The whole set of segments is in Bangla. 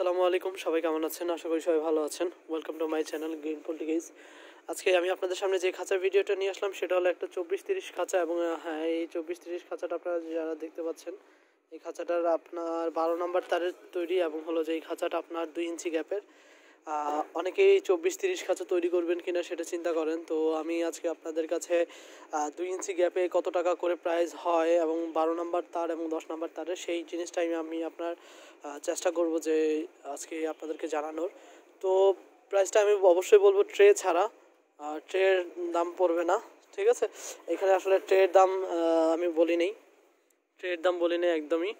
আসসালামু আলাইকুম সবাই কেমন আছেন আশা করি সবাই ভালো আছেন welcome to my channel green politics আজকে আমি আপনাদের সামনে যে খাঁচার ভিডিওটা নিয়ে আসলাম সেটা হলো একটা চব্বিশ তিরিশ খাঁচা এবং হ্যাঁ এই চব্বিশ তিরিশ খাঁচাটা আপনারা যারা দেখতে পাচ্ছেন এই খাঁচাটার আপনার বারো নম্বর তারের তৈরি এবং হলো যে এই খাঁচাটা আপনার দুই ইঞ্চি গ্যাপের অনেকেই চব্বিশ তিরিশ খাঁচা তৈরি করবেন কিনা সেটা চিন্তা করেন তো আমি আজকে আপনাদের কাছে দুই ইঞ্চি গ্যাপে কত টাকা করে প্রাইস হয় এবং বারো নাম্বার তার এবং দশ নাম্বার তারের সেই জিনিসটাই আমি আপনার চেষ্টা করব যে আজকে আপনাদেরকে জানানোর তো প্রাইসটা আমি অবশ্যই বলবো ট্রে ছাড়া ট্রের দাম পড়বে না ঠিক আছে এখানে আসলে ট্রের দাম আমি বলি নেই ট্রের দাম বলি নেই একদমই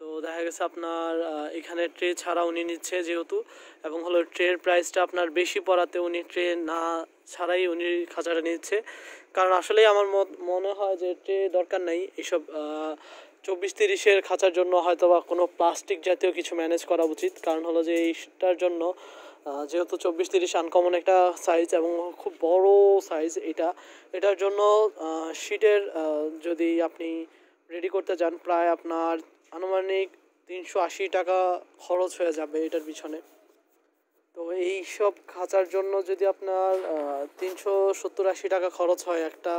তো দেখা গেছে আপনার এখানে ট্রে ছাড়া উনি নিচ্ছে যেহেতু এবং হলো ট্রের প্রাইসটা আপনার বেশি পড়াতে উনি ট্রে না ছাড়াই উনি খাঁচাটা নিচ্ছে কারণ আসলে আমার মনে হয় যে ট্রে দরকার নাই এইসব চব্বিশ তিরিশের খাঁচার জন্য হয়তো বা কোনো প্লাস্টিক জাতীয় কিছু ম্যানেজ করা উচিত কারণ হলো যে এইটার জন্য যেহেতু চব্বিশ তিরিশ আনকমন একটা সাইজ এবং খুব বড় সাইজ এটা এটার জন্য শীটের যদি আপনি রেডি করতে যান প্রায় আপনার আনুমানিক তিনশো আশি টাকা খরচ হয়ে যাবে এটার পিছনে তো এই সব খাঁচার জন্য যদি আপনার তিনশো সত্তর আশি টাকা খরচ হয় একটা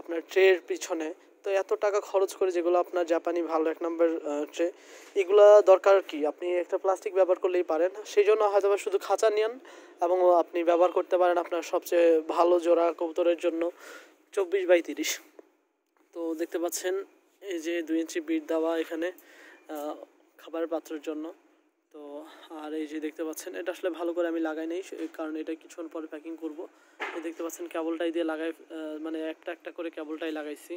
আপনার ট্রের পিছনে তো এত টাকা খরচ করে যেগুলো আপনার জাপানি ভালো এক নম্বর ট্রে এগুলো দরকার কি আপনি একটা প্লাস্টিক ব্যবহার করলেই পারেন সেই জন্য হয়তো শুধু খাঁচা নিন এবং আপনি ব্যবহার করতে পারেন আপনার সবচেয়ে ভালো জোড়া কবুতরের জন্য চব্বিশ বাই তিরিশ তো দেখতে পাচ্ছেন এই যে দুই ইঞ্চি বিট দেওয়া এখানে খাবার পাত্রের জন্য তো আর এই যে দেখতে পাচ্ছেন এটা আসলে ভালো করে আমি লাগাই নেই কারণ এটা কিছুক্ষণ পরে প্যাকিং করব দেখতে পাচ্ছেন কেবলটাই দিয়ে লাগাই মানে একটা একটা করে কেবলটাই লাগাইছি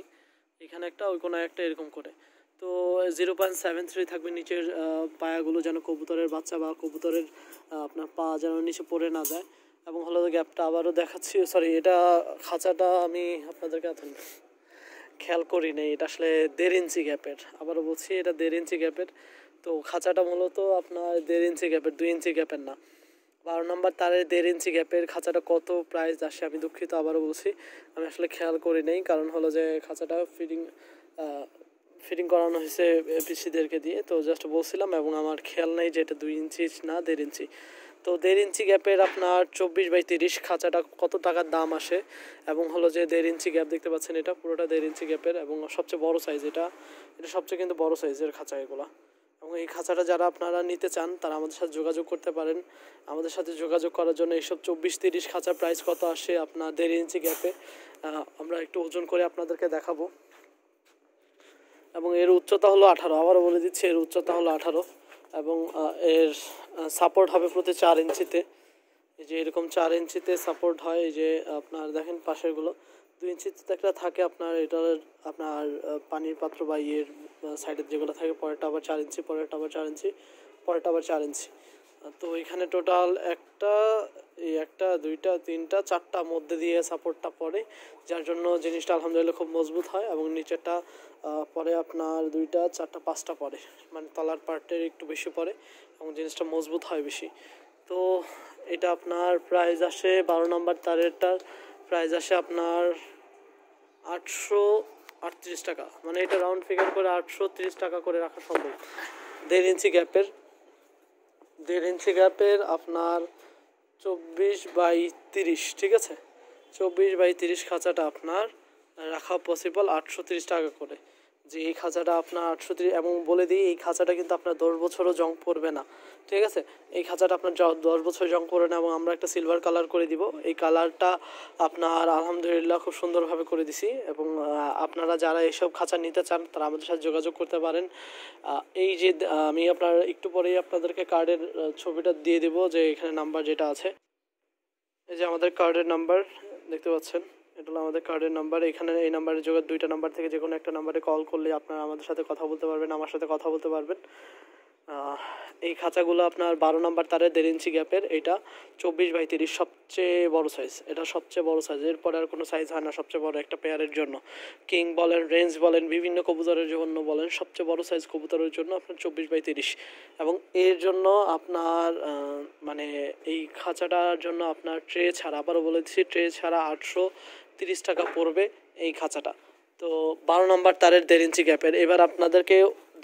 এখানে একটা ওই কোনো একটা এরকম করে তো জিরো পয়েন্ট সেভেন থ্রি থাকবে নিচের পায়াগুলো যেন কবুতরের বাচ্চা বা কবুতরের আপনার পা যেন নিচে পড়ে না যায় এবং হলো গ্যাপটা আবারও দেখাচ্ছি সরি এটা খাঁচাটা আমি আপনাদেরকে খেয়াল করি নাই এটা আসলে দেড় ইঞ্চি গ্যাপের আবারও বলছি এটা দেড় ইঞ্চি গ্যাপের তো খাঁচাটা মূলত আপনার দেড় ইঞ্চি গ্যাপের দুই ইঞ্চি গ্যাপের না বারো নম্বর তারের দেড় ইঞ্চি গ্যাপের খাঁচাটা কত প্রাইস আসে আমি দুঃখিত আবারও বলছি আমি আসলে খেয়াল করি নাই কারণ হলো যে খাঁচাটা ফিটিং ফিটিং করানো হয়েছে পিসিদেরকে দিয়ে তো জাস্ট বলছিলাম এবং আমার খেয়াল নেই যে এটা দুই ইঞ্চি না দেড় ইঞ্চি তো দেড় ইঞ্চি গ্যাপের আপনার চব্বিশ বাই তিরিশ খাঁচাটা কত টাকার দাম আসে এবং হলো যে দেড় ইঞ্চি গ্যাপ দেখতে পাচ্ছেন এটা পুরোটা দেড় ইঞ্চি গ্যাপের এবং সবচেয়ে বড় সাইজ এটা এটা সবচেয়ে কিন্তু বড় সাইজের খাঁচা এগুলো এবং এই খাঁচাটা যারা আপনারা নিতে চান তারা আমাদের সাথে যোগাযোগ করতে পারেন আমাদের সাথে যোগাযোগ করার জন্য এইসব চব্বিশ তিরিশ খাঁচার প্রাইস কত আসে আপনার দেড় ইঞ্চি গ্যাপে আমরা একটু ওজন করে আপনাদেরকে দেখাবো এবং এর উচ্চতা হলো আঠারো আবারও বলে দিচ্ছি এর উচ্চতা হলো আঠারো এবং এর সাপোর্ট হবে প্রতি চার ইঞ্চিতে এই যে এরকম চার ইঞ্চিতে সাপোর্ট হয় এই যে আপনার দেখেন পাশেরগুলো দুই ইঞ্চিতে একটা থাকে আপনার এটার আপনার পানির পাত্র বা ইয়ের সাইডের যেগুলো থাকে পরেরটা আবার চার ইঞ্চি পরেরটা আবার চার ইঞ্চি পরেরটা আবার চার ইঞ্চি তো এখানে টোটাল একটা এই একটা দুইটা তিনটা চারটা মধ্যে দিয়ে সাপোর্টটা পড়ে যার জন্য জিনিসটা আলহামদুলিল্লাহ খুব মজবুত হয় এবং নিচেরটা পরে আপনার দুইটা চারটা পাঁচটা পরে মানে তলার পার্টের একটু বেশি পরে এবং জিনিসটা মজবুত হয় বেশি তো এটা আপনার প্রাইস আসে বারো নম্বর তারেরটার প্রাইস আসে আপনার আটশো আটত্রিশ টাকা মানে এটা রাউন্ড ফিগার করে আটশো তিরিশ টাকা করে রাখা সম্ভব দেড় ইঞ্চি গ্যাপের দেড় ইঞ্চি গ্যাপের আপনার চব্বিশ বাই তিরিশ ঠিক আছে চব্বিশ বাই তিরিশ খাঁচাটা আপনার রাখা পসিবল আটশো তিরিশ টাকা করে যে এই খাঁচাটা আপনার আটশো এবং বলে দিই এই খাঁচাটা কিন্তু আপনার দশ বছরও জং পড়বে না ঠিক আছে এই খাঁচাটা আপনার দশ বছর জং পড়ে না এবং আমরা একটা সিলভার কালার করে দিব এই কালারটা আপনার আলহামদুলিল্লাহ খুব সুন্দরভাবে করে দিছি এবং আপনারা যারা এইসব খাঁচা নিতে চান তারা আমাদের সাথে যোগাযোগ করতে পারেন এই যে আমি আপনার একটু পরেই আপনাদেরকে কার্ডের ছবিটা দিয়ে দিব যে এখানে নাম্বার যেটা আছে এই যে আমাদের কার্ডের নাম্বার দেখতে পাচ্ছেন এটা আমাদের কার্ডের নাম্বার এখানে এই নাম্বারে যোগ দুইটা নাম্বার থেকে যে কোনো একটা নাম্বারে কল করলে আপনারা আমাদের সাথে কথা বলতে পারবেন আমার সাথে কথা বলতে পারবেন এই খাঁচাগুলো আপনার বারো নাম্বার তারের দেড় ইঞ্চি গ্যাপের এটা চব্বিশ বাই তিরিশ সবচেয়ে বড় সাইজ এটা সবচেয়ে বড় সাইজ এরপরে আর কোনো সাইজ হয় না সবচেয়ে বড় একটা পেয়ারের জন্য কিং বলেন রেঞ্জ বলেন বিভিন্ন কবুতরের জন্য বলেন সবচেয়ে বড় সাইজ কবুতরের জন্য আপনার চব্বিশ বাই তিরিশ এবং এর জন্য আপনার মানে এই খাঁচাটার জন্য আপনার ট্রে ছাড়া আবারও বলেছি ট্রে ছাড়া আটশো তিরিশ টাকা পড়বে এই খাঁচাটা তো বারো নম্বর তারের দেড় ইঞ্চি গ্যাপের এবার আপনাদেরকে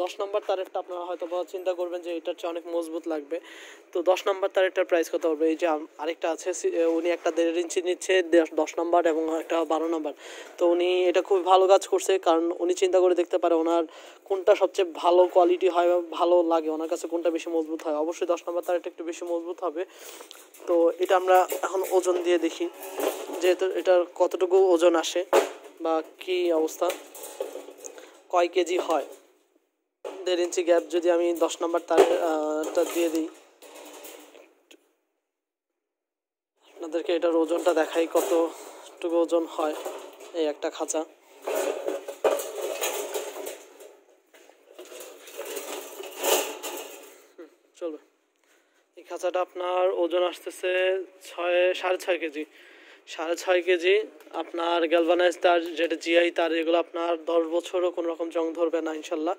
দশ নম্বর তারিখটা আপনারা হয়তো বা চিন্তা করবেন যে এটার চেয়ে অনেক মজবুত লাগবে তো দশ নম্বর তারিখটার প্রাইস কত হবে এই যে আরেকটা আছে উনি একটা দেড় ইঞ্চি নিচ্ছে দশ নম্বর এবং একটা বারো নম্বর তো উনি এটা খুব ভালো কাজ করছে কারণ উনি চিন্তা করে দেখতে পারে ওনার কোনটা সবচেয়ে ভালো কোয়ালিটি হয় বা ভালো লাগে ওনার কাছে কোনটা বেশি মজবুত হয় অবশ্যই দশ নম্বর তারিখটা একটু বেশি মজবুত হবে তো এটা আমরা এখন ওজন দিয়ে দেখি যেহেতু এটার কতটুকু ওজন আসে বা কি অবস্থা কয় কেজি হয় দেড় ইঞ্চি গ্যাপ যদি আমি দশ নম্বর তারটা দিয়ে দিই আপনাদেরকে এটার ওজনটা দেখাই কতটুকু ওজন হয় এই একটা খাঁচা চলো এই খাঁচাটা আপনার ওজন আসতেছে ছয় সাড়ে ছয় কেজি সাড়ে ছয় কেজি আপনার গ্যালভানাইজ তার যেটা জিআই তার এগুলো আপনার দশ বছরও কোনোরকম জং ধরবে না ইনশাল্লাহ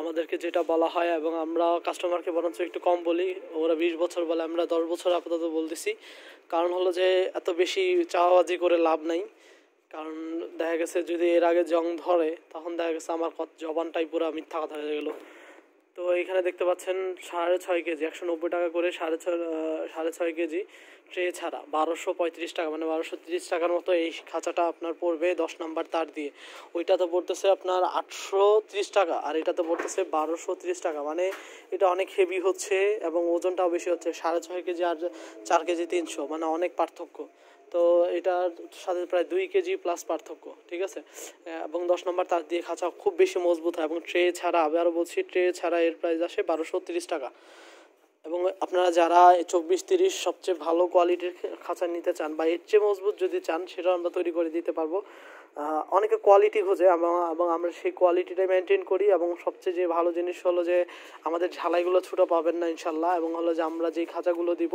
আমাদেরকে যেটা বলা হয় এবং আমরা কাস্টমারকে বরঞ্চ একটু কম বলি ওরা বিশ বছর বলে আমরা দশ বছর আপাতত বলতেছি কারণ হলো যে এত বেশি চাওয়াবাজি করে লাভ নাই কারণ দেখা গেছে যদি এর আগে জং ধরে তখন দেখা গেছে আমার জবানটাই পুরো মিথ্যা কথা হয়ে গেলো এখানে দেখতে পাচ্ছেন সাড়ে ছয় কেজি একশো নব্বই টাকা করে সাড়ে ছয় সাড়ে ছয় কেজি ট্রে ছাড়া বারোশো পঁয়ত্রিশ টাকা মানে বারোশো তিরিশ টাকার মতো এই খাঁচাটা আপনার পড়বে দশ নাম্বার তার দিয়ে ওইটা তো পড়তেছে আপনার আটশো ত্রিশ টাকা আর এটা তো পড়তেছে বারোশো ত্রিশ টাকা মানে এটা অনেক হেভি হচ্ছে এবং ওজনটাও বেশি হচ্ছে সাড়ে ছয় কেজি আর চার কেজি তিনশো মানে অনেক পার্থক্য তো এটার সাথে প্রায় দুই কেজি প্লাস পার্থক্য ঠিক আছে এবং দশ নম্বর তার দিয়ে খাঁচা খুব বেশি মজবুত হয় এবং ট্রে ছাড়া আমি আরও বলছি ট্রে ছাড়া এর প্রাইস আসে বারোশো তিরিশ টাকা এবং আপনারা যারা চব্বিশ তিরিশ সবচেয়ে ভালো কোয়ালিটির খাঁচা নিতে চান বা এর চেয়ে মজবুত যদি চান সেটাও আমরা তৈরি করে দিতে পারবো অনেকে কোয়ালিটি খোঁজে এবং এবং আমরা সেই কোয়ালিটিটা মেনটেন করি এবং সবচেয়ে যে ভালো জিনিস হলো যে আমাদের ঝালাইগুলো ছোটো পাবেন না ইনশাল্লাহ এবং হলো যে আমরা যে খাঁচাগুলো দিব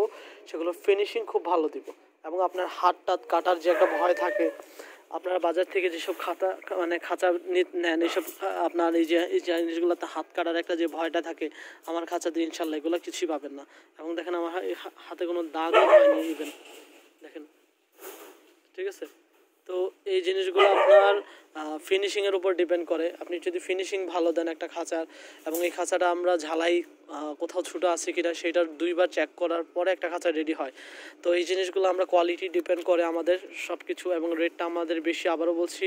সেগুলো ফিনিশিং খুব ভালো দিব এবং আপনার হাত টাত কাটার যে একটা ভয় থাকে আপনারা বাজার থেকে যেসব খাতা মানে খাঁচা নেন এইসব আপনার এই যে এই জিনিসগুলোতে হাত কাটার একটা যে ভয়টা থাকে আমার খাঁচাতে ইনশাল্লাহ এগুলো কিছুই পাবেন না এবং দেখেন আমার হাতে কোনো দাগও হয়নি ইভেন দেখেন ঠিক আছে তো এই জিনিসগুলো আপনার ফিনিশিংয়ের উপর ডিপেন্ড করে আপনি যদি ফিনিশিং ভালো দেন একটা খাঁচার এবং এই খাঁচাটা আমরা ঝালাই কোথাও ছোটো আছে কিনা সেটা দুইবার চেক করার পরে একটা খাঁচা রেডি হয় তো এই জিনিসগুলো আমরা কোয়ালিটি ডিপেন্ড করে আমাদের সব কিছু এবং রেটটা আমাদের বেশি আবারও বলছি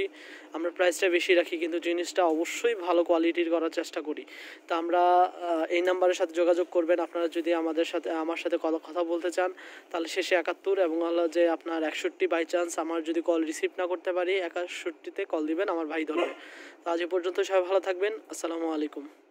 আমরা প্রাইসটা বেশি রাখি কিন্তু জিনিসটা অবশ্যই ভালো কোয়ালিটির করার চেষ্টা করি তা আমরা এই নাম্বারের সাথে যোগাযোগ করবেন আপনারা যদি আমাদের সাথে আমার সাথে কথা বলতে চান তাহলে শেষে একাত্তর এবং হলো যে আপনার একষট্টি বাই চান্স আমার যদি কল রিসিভ না করতে পারি একাষট্টিতে কল দিবেন আমার ভাই ধরে তো আজ পর্যন্ত সবাই ভালো থাকবেন আসসালামু আলাইকুম